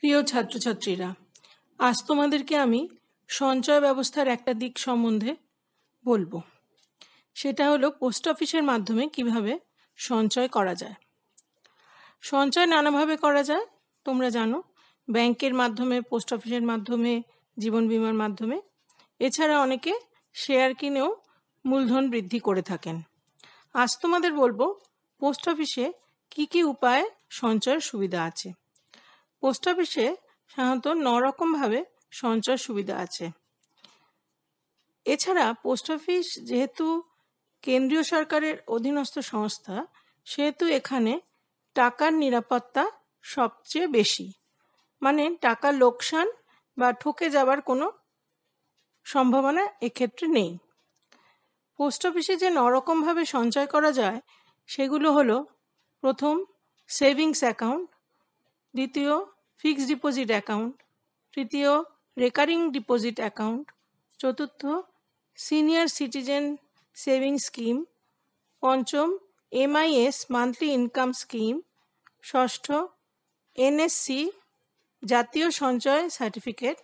প্রিয় ছাত্রছাত্রীরা আজ তোমাদেরকে আমি সঞ্চয় ব্যবস্থার একটা দিক সম্বন্ধে বলবো সেটা হলো পোস্ট অফিসের মাধ্যমে কিভাবে সঞ্চয় করা যায় সঞ্চয় নানাভাবে করা যায় তোমরা জানো ব্যাংকের মাধ্যমে পোস্ট অফিসের মাধ্যমে জীবন বিমার মাধ্যমে এছাড়া অনেকে শেয়ার কিনেও মূলধন বৃদ্ধি করে থাকেন আজ তোমাদের বলবো পোস্ট অফিসে কি কি উপায়ে সঞ্চয়ের সুবিধা আছে পোস্ট অফিসে সাধারণত নরকমভাবে সঞ্চয় সুবিধা আছে এছাড়া পোস্ট অফিস যেহেতু কেন্দ্রীয় সরকারের অধীনস্থ সংস্থা সেহেতু এখানে টাকার নিরাপত্তা সবচেয়ে বেশি মানে টাকা লোকসান বা ঠকে যাবার কোনো সম্ভাবনা এক্ষেত্রে নেই পোস্ট অফিসে যে নরকমভাবে সঞ্চয় করা যায় সেগুলো হলো প্রথম সেভিংস অ্যাকাউন্ট দ্বিতীয় ফিক্সড ডিপোজিট অ্যাকাউন্ট তৃতীয় রেকারিং ডিপোজিট অ্যাকাউন্ট চতুর্থ সিনিয়র সিটিজেন সেভিং স্কিম পঞ্চম এমআইএস মান্থলি ইনকাম স্কিম ষষ্ঠ এনএসসি জাতীয় সঞ্চয় সার্টিফিকেট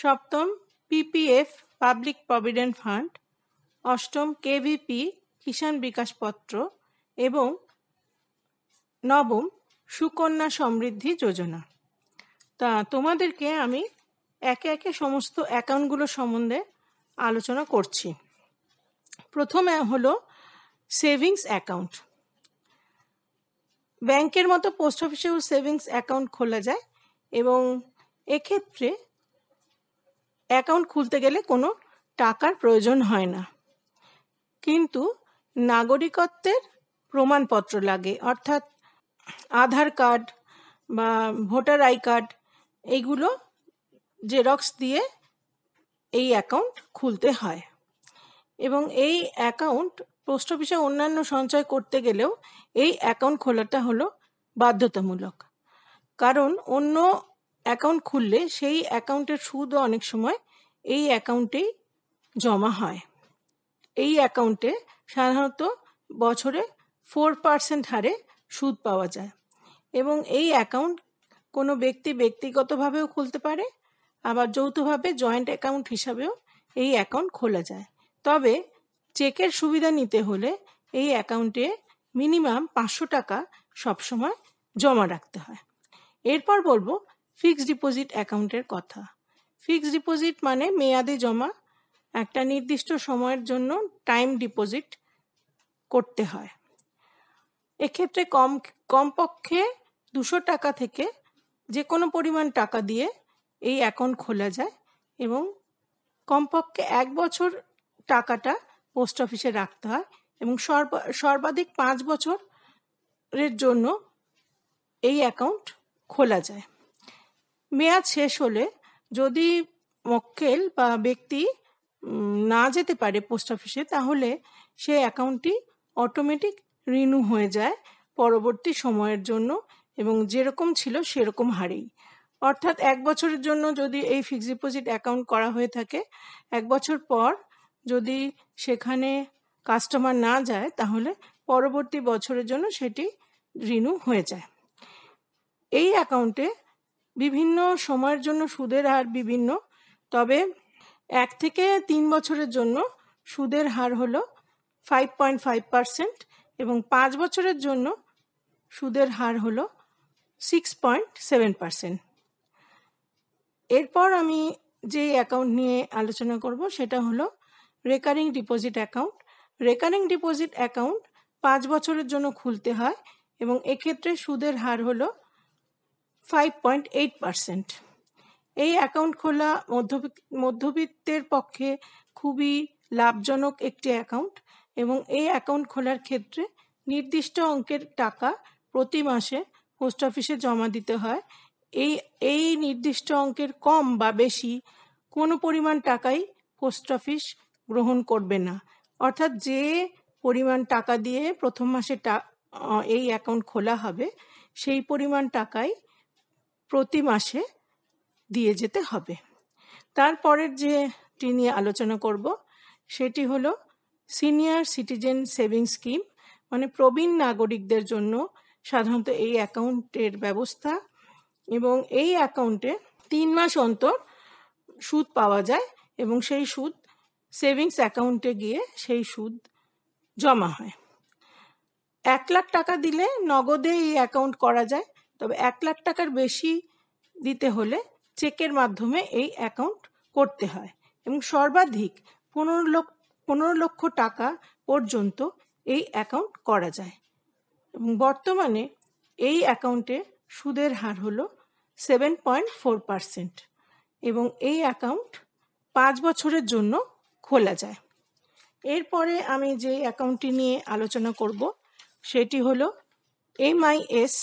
সপ্তম পিপিএফ পাবলিক প্রভিডেন্ট ফান্ড অষ্টম কেভিপি কিষাণ বিকাশপত্র এবং নবম সুকন্যা সমৃদ্ধি যোজনা তা তোমাদেরকে আমি একে একে সমস্ত অ্যাকাউন্টগুলো সম্বন্ধে আলোচনা করছি প্রথমে হলো সেভিংস অ্যাকাউন্ট ব্যাংকের মতো পোস্ট অফিসেও সেভিংস অ্যাকাউন্ট খোলা যায় এবং এক্ষেত্রে অ্যাকাউন্ট খুলতে গেলে কোনো টাকার প্রয়োজন হয় না কিন্তু নাগরিকত্বের প্রমাণপত্র লাগে অর্থাৎ আধার কার্ড বা ভোটার আই কার্ড এইগুলো জেরক্স দিয়ে এই অ্যাকাউন্ট খুলতে হয় এবং এই অ্যাকাউন্ট পোস্ট অফিসে অন্যান্য সঞ্চয় করতে গেলেও এই অ্যাকাউন্ট খোলাটা হলো বাধ্যতামূলক কারণ অন্য অ্যাকাউন্ট খুললে সেই অ্যাকাউন্টের সুদও অনেক সময় এই অ্যাকাউন্টেই জমা হয় এই অ্যাকাউন্টে সাধারণত বছরে ফোর পার্সেন্ট হারে সুদ পাওয়া যায় এবং এই অ্যাকাউন্ট কোনো ব্যক্তি ব্যক্তিগতভাবেও খুলতে পারে আবার যৌথভাবে জয়েন্ট অ্যাকাউন্ট হিসাবেও এই অ্যাকাউন্ট খোলা যায় তবে চেকের সুবিধা নিতে হলে এই অ্যাকাউন্টে মিনিমাম পাঁচশো টাকা সবসময় জমা রাখতে হয় এরপর বলবো ফিক্সড ডিপোজিট অ্যাকাউন্টের কথা ফিক্সড ডিপোজিট মানে মেয়াদে জমা একটা নির্দিষ্ট সময়ের জন্য টাইম ডিপোজিট করতে হয় এক্ষেত্রে কম কমপক্ষে দুশো টাকা থেকে যে কোনো পরিমাণ টাকা দিয়ে এই অ্যাকাউন্ট খোলা যায় এবং কমপক্ষে এক বছর টাকাটা পোস্ট অফিসে রাখতে হয় এবং সর্বাধিক পাঁচ বছরের জন্য এই অ্যাকাউন্ট খোলা যায় মেয়াদ শেষ হলে যদি মক্কেল বা ব্যক্তি না যেতে পারে পোস্ট অফিসে তাহলে সে অ্যাকাউন্টটি অটোমেটিক রিনু হয়ে যায় পরবর্তী সময়ের জন্য এবং যেরকম ছিল সেরকম হারেই অর্থাৎ এক বছরের জন্য যদি এই ফিক্সড ডিপোজিট অ্যাকাউন্ট করা হয়ে থাকে এক বছর পর যদি সেখানে কাস্টমার না যায় তাহলে পরবর্তী বছরের জন্য সেটি রিনু হয়ে যায় এই অ্যাকাউন্টে বিভিন্ন সময়ের জন্য সুদের হার বিভিন্ন তবে এক থেকে তিন বছরের জন্য সুদের হার হলো ফাইভ পয়েন্ট ফাইভ পার্সেন্ট এবং পাঁচ বছরের জন্য সুদের হার হলো সিক্স পয়েন্ট সেভেন পার্সেন্ট এরপর আমি যে অ্যাকাউন্ট নিয়ে আলোচনা করব সেটা হলো recurring deposit account recurring deposit account পাঁচ বছরের জন্য খুলতে হয় এবং এক্ষেত্রে সুদের হার হলো ফাইভ পয়েন্ট এইট পারসেন্ট এই অ্যাকাউন্ট খোলা মধ্যবিত্তের পক্ষে খুবই লাভজনক একটি অ্যাকাউন্ট এবং এই অ্যাকাউন্ট খোলার ক্ষেত্রে নির্দিষ্ট অঙ্কের টাকা প্রতি মাসে পোস্ট অফিসে জমা দিতে হয় এই এই নির্দিষ্ট অঙ্কের কম বা বেশি কোনো পরিমাণ টাকাই পোস্ট অফিস গ্রহণ করবে না অর্থাৎ যে পরিমাণ টাকা দিয়ে প্রথম মাসে এই অ্যাকাউন্ট খোলা হবে সেই পরিমাণ টাকাই প্রতি মাসে দিয়ে যেতে হবে তারপরের যেটি নিয়ে আলোচনা করব সেটি হলো সিনিয়র সিটিজেন সেভিংস স্কিম মানে প্রবীণ নাগরিকদের জন্য সাধারণত এই অ্যাকাউন্টের ব্যবস্থা এবং এই অ্যাকাউন্টে তিন মাস অন্তর সুদ পাওয়া যায় এবং সেই সুদ সেভিংস অ্যাকাউন্টে গিয়ে সেই সুদ জমা হয় এক লাখ টাকা দিলে নগদে এই অ্যাকাউন্ট করা যায় তবে এক লাখ টাকার বেশি দিতে হলে চেকের মাধ্যমে এই অ্যাকাউন্ট করতে হয় এবং সর্বাধিক পনেরো লক্ষ পনেরো লক্ষ টাকা পর্যন্ত এই অ্যাকাউন্ট করা যায় এবং বর্তমানে এই অ্যাকাউন্টে সুদের হার হলো সেভেন পয়েন্ট ফোর পারসেন্ট এবং এই অ্যাকাউন্ট পাঁচ বছরের জন্য খোলা যায় এরপরে আমি যে অ্যাকাউন্টটি নিয়ে আলোচনা করব সেটি হলো এমআইএস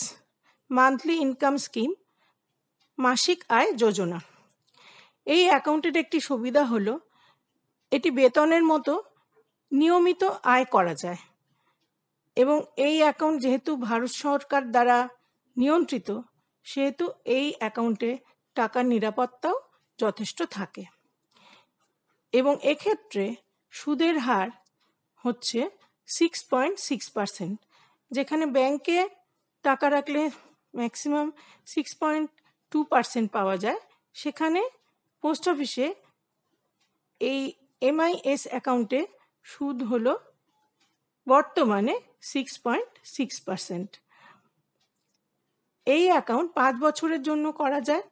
মান্থলি ইনকাম স্কিম মাসিক আয় যোজনা এই অ্যাকাউন্টের একটি সুবিধা হলো এটি বেতনের মতো নিয়মিত আয় করা যায় এবং এই অ্যাকাউন্ট যেহেতু ভারত সরকার দ্বারা নিয়ন্ত্রিত সেহেতু এই অ্যাকাউন্টে টাকার নিরাপত্তাও যথেষ্ট থাকে এবং এক্ষেত্রে সুদের হার হচ্ছে সিক্স পয়েন্ট সিক্স পার্সেন্ট যেখানে ব্যাংকে টাকা রাখলে maximum six point two percent পাওয়া যায় সেখানে পোস্ট অফিসে এই এমআইএস অ্যাকাউন্টে সুদ হল বর্তমানে সিক্স পয়েন্ট সিক্স পার্সেন্ট এই অ্যাকাউন্ট পাঁচ বছরের জন্য করা যায়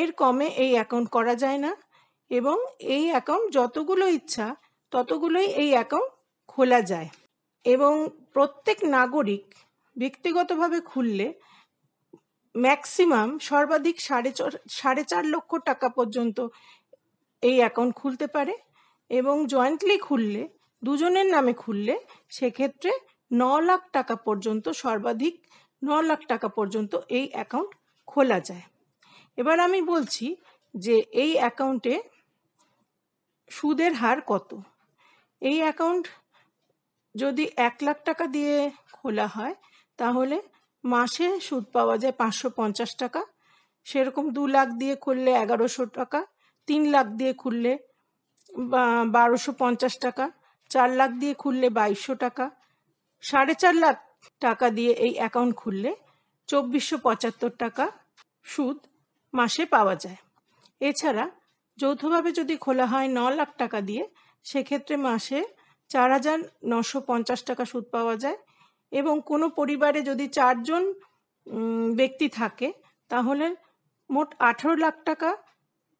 এর কমে এই অ্যাকাউন্ট করা যায় না এবং এই অ্যাকাউন্ট যতগুলো ইচ্ছা ততগুলোই এই অ্যাকাউন্ট খোলা যায় এবং প্রত্যেক নাগরিক ব্যক্তিগতভাবে খুললে ম্যাক্সিমাম সর্বাধিক সাড়ে সাড়ে চার লক্ষ টাকা পর্যন্ত এই অ্যাকাউন্ট খুলতে পারে এবং জয়েন্টলি খুললে দুজনের নামে খুললে সেক্ষেত্রে ন লাখ টাকা পর্যন্ত সর্বাধিক ন লাখ টাকা পর্যন্ত এই অ্যাকাউন্ট খোলা যায় এবার আমি বলছি যে এই অ্যাকাউন্টে সুদের হার কত এই অ্যাকাউন্ট যদি এক লাখ টাকা দিয়ে খোলা হয় তাহলে মাসে সুদ পাওয়া যায় পাঁচশো পঞ্চাশ টাকা সেরকম দু লাখ দিয়ে খুললে এগারোশো টাকা তিন লাখ দিয়ে খুললে বারোশো পঞ্চাশ টাকা চার লাখ দিয়ে খুললে বাইশশো টাকা সাড়ে চার লাখ টাকা দিয়ে এই অ্যাকাউন্ট খুললে চব্বিশশো পঁচাত্তর টাকা সুদ মাসে পাওয়া যায় এছাড়া যৌথভাবে যদি খোলা হয় ন লাখ টাকা দিয়ে সেক্ষেত্রে মাসে চার হাজার নশো পঞ্চাশ টাকা সুদ পাওয়া যায় এবং কোনো পরিবারে যদি চারজন ব্যক্তি থাকে তাহলে মোট আঠেরো লাখ টাকা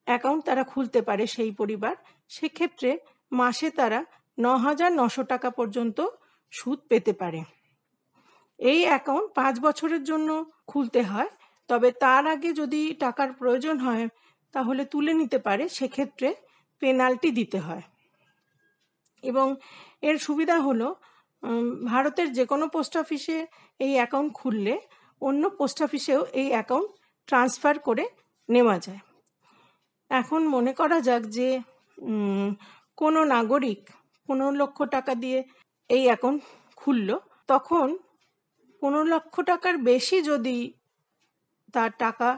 অ্যাকাউন্ট তারা খুলতে পারে সেই পরিবার সেক্ষেত্রে মাসে তারা ন হাজার নশো টাকা পর্যন্ত সুদ পেতে পারে এই অ্যাকাউন্ট পাঁচ বছরের জন্য খুলতে হয় তবে তার আগে যদি টাকার প্রয়োজন হয় তাহলে তুলে নিতে পারে সেক্ষেত্রে পেনাল্টি দিতে হয় এবং এর সুবিধা হলো ভারতের যে কোনো পোস্ট অফিসে এই অ্যাকাউন্ট খুললে অন্য পোস্ট অফিসেও এই অ্যাকাউন্ট ট্রান্সফার করে নেওয়া যায় এখন মনে করা যাক যে কোনো নাগরিক পনেরো লক্ষ টাকা দিয়ে এই অ্যাকাউন্ট খুলল তখন পনেরো লক্ষ টাকার বেশি যদি তার টাকা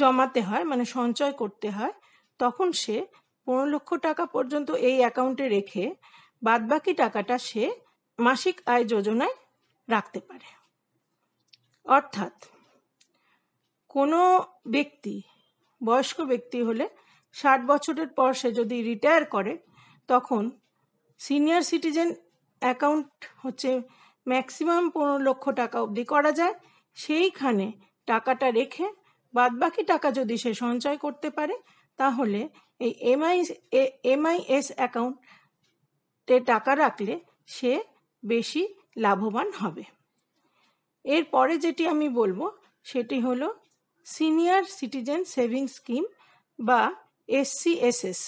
জমাতে হয় মানে সঞ্চয় করতে হয় তখন সে পনেরো লক্ষ টাকা পর্যন্ত এই অ্যাকাউন্টে রেখে বাদবাকি টাকাটা সে মাসিক আয় যোজনায় রাখতে পারে অর্থাৎ কোনো ব্যক্তি বয়স্ক ব্যক্তি হলে ষাট বছরের পর সে যদি রিটায়ার করে তখন সিনিয়র সিটিজেন অ্যাকাউন্ট হচ্ছে ম্যাক্সিমাম পনেরো লক্ষ টাকা অবধি করা যায় সেইখানে টাকাটা রেখে বাদবাকি টাকা যদি সে সঞ্চয় করতে পারে তাহলে এই এমআই এমআইএস অ্যাকাউন্টে টাকা রাখলে সে বেশি লাভবান হবে এরপরে যেটি আমি বলবো সেটি হলো সিনিয়র সিটিজেন সেভিংস স্কিম বা এসসিএসএস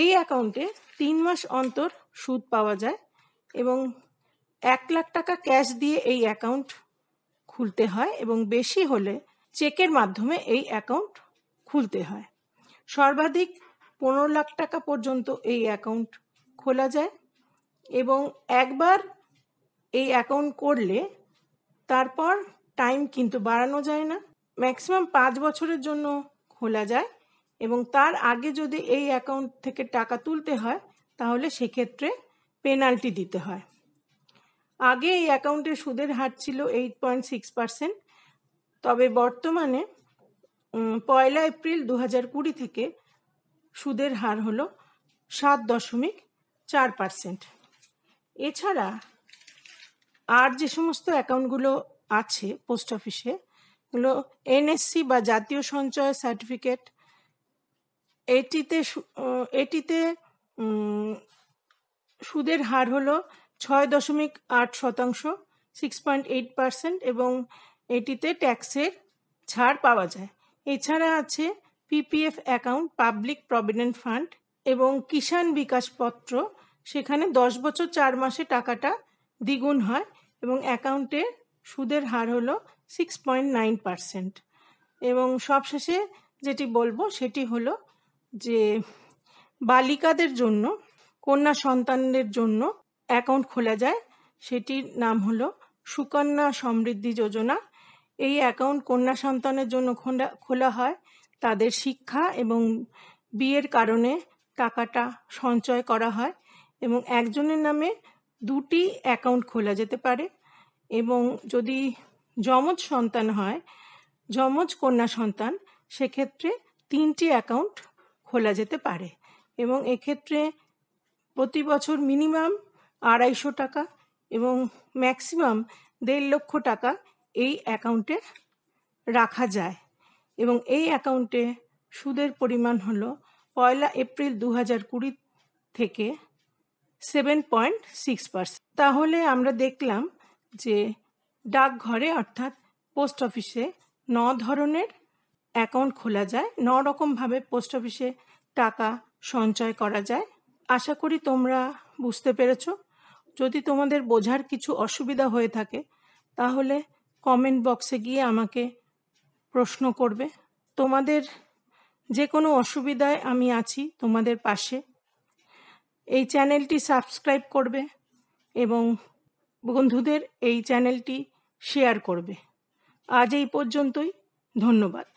এই অ্যাকাউন্টে তিন মাস অন্তর সুদ পাওয়া যায় এবং এক লাখ টাকা ক্যাশ দিয়ে এই অ্যাকাউন্ট খুলতে হয় এবং বেশি হলে চেকের মাধ্যমে এই অ্যাকাউন্ট খুলতে হয় সর্বাধিক পনেরো লাখ টাকা পর্যন্ত এই অ্যাকাউন্ট খোলা যায় এবং একবার এই অ্যাকাউন্ট করলে তারপর টাইম কিন্তু বাড়ানো যায় না ম্যাক্সিমাম পাঁচ বছরের জন্য খোলা যায় এবং তার আগে যদি এই অ্যাকাউন্ট থেকে টাকা তুলতে হয় তাহলে সেক্ষেত্রে পেনাল্টি দিতে হয় আগে এই অ্যাকাউন্টের সুদের হার ছিল এইট পয়েন্ট সিক্স পার্সেন্ট তবে বর্তমানে পয়লা এপ্রিল দু হাজার কুড়ি থেকে সুদের হার হলো সাত দশমিক চার পার্সেন্ট এছাড়া আর যে সমস্ত অ্যাকাউন্টগুলো আছে পোস্ট অফিসে এগুলো এনএসসি বা জাতীয় সঞ্চয় সার্টিফিকেট এটিতে এটিতে সুদের হার হলো ছয় দশমিক আট শতাংশ সিক্স পয়েন্ট এইট পার্সেন্ট এবং এটিতে ট্যাক্সের ছাড় পাওয়া যায় এছাড়া আছে PPF account public provident fund এবং কিষাণ বিকাশ পত্র সেখানে দশ বছর চার মাসে টাকাটা দ্বিগুণ হয় এবং অ্যাকাউন্টে সুদের হার হলো সিক্স পয়েন্ট নাইন পারসেন্ট এবং সবশেষে যেটি বলবো সেটি হলো যে বালিকাদের জন্য কন্যা সন্তানদের জন্য অ্যাকাউন্ট খোলা যায় সেটির নাম হলো সুকন্যা সমৃদ্ধি যোজনা এই অ্যাকাউন্ট কন্যা সন্তানের জন্য খোলা খোলা হয় তাদের শিক্ষা এবং বিয়ের কারণে টাকাটা সঞ্চয় করা হয় এবং একজনের নামে দুটি অ্যাকাউন্ট খোলা যেতে পারে এবং যদি যমজ সন্তান হয় যমজ কন্যা সন্তান সেক্ষেত্রে তিনটি অ্যাকাউন্ট খোলা যেতে পারে এবং এক্ষেত্রে প্রতি বছর মিনিমাম আড়াইশো টাকা এবং ম্যাক্সিমাম দেড় লক্ষ টাকা এই অ্যাকাউন্টে রাখা যায় এবং এই অ্যাকাউন্টে সুদের পরিমাণ হল পয়লা এপ্রিল দু হাজার কুড়ি থেকে সেভেন পয়েন্ট সিক্স পার্সেন্ট তাহলে আমরা দেখলাম যে ডাকঘরে অর্থাৎ পোস্ট অফিসে ন ধরনের অ্যাকাউন্ট খোলা যায় ন রকমভাবে পোস্ট অফিসে টাকা সঞ্চয় করা যায় আশা করি তোমরা বুঝতে পেরেছ যদি তোমাদের বোঝার কিছু অসুবিধা হয়ে থাকে তাহলে কমেন্ট বক্সে গিয়ে আমাকে প্রশ্ন করবে তোমাদের যে কোনো অসুবিধায় আমি আছি তোমাদের পাশে এই চ্যানেলটি সাবস্ক্রাইব করবে এবং বন্ধুদের এই চ্যানেলটি শেয়ার করবে আজ এই পর্যন্তই ধন্যবাদ